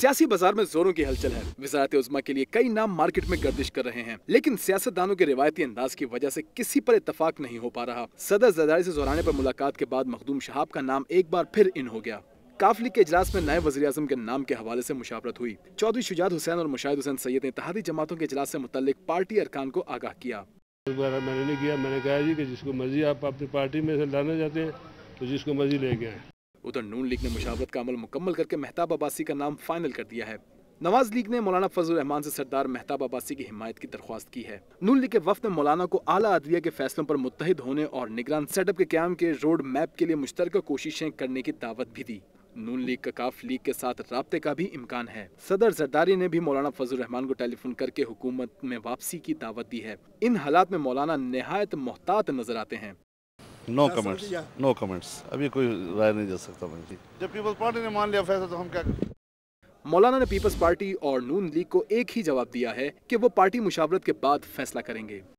सियासी बाजार में जोरों की हलचल है वजारत उजमा के लिए कई नाम मार्केट में गर्दिश कर रहे हैं लेकिन सियासतदानों के रिवायती अंदाज की वजह से किसी पर इतफाक नहीं हो पा रहा सदर जदारी से जोराने पर मुलाकात के बाद मखदूम शहाब का नाम एक बार फिर इन हो गया काफली के इजलास में नए वजी अजम के नाम के हवाले से मुशावरत हुई चौधरी शुजात हुसैन और मुशाहिद हुसैन सैयद ने तहादी जमातों के इजलास से मुतलिक पार्टी अरकान को आगाह किया मैंने नहीं किया मैंने कहा जी कि जिसको मर्जी आप अपनी पार्टी में से लाना चाहते हैं तो जिसको मर्जी ले गए उधर नून लीग ने मुशावरत का अमल मुकम्मल करके महताब अब्बासी का नाम फाइनल कर दिया है नवाज लीग ने मौलाना फजल रहमान से सरदार महताब अब्बासी की हिमायत की दरख्वास्त की है नून लीग के वफ ने मौलाना को आला अदलिया के फैसलों पर मुतहद होने और निगरान सेटअप के क्याम के रोड मैप के लिए मुश्तर कोशिशें करने की दावत भी दी नून लीग का काफ लीग के साथ रबते का भी इम्कान है सदर जरदारी ने भी मौलाना फजल रहमान को टेलीफोन करके हुकूमत में वापसी की दावत दी है इन हालात में मौलाना नहायत मोहतात नजर आते हैं नो कमेंट्स नो कमेंट्स अभी कोई राय नहीं दे सकता मैं जी जब पीपल्स पार्टी ने मान लिया फैसला तो हम क्या करें मौलाना ने पीपल्स पार्टी और नून लीग को एक ही जवाब दिया है कि वो पार्टी मुशावरत के बाद फैसला करेंगे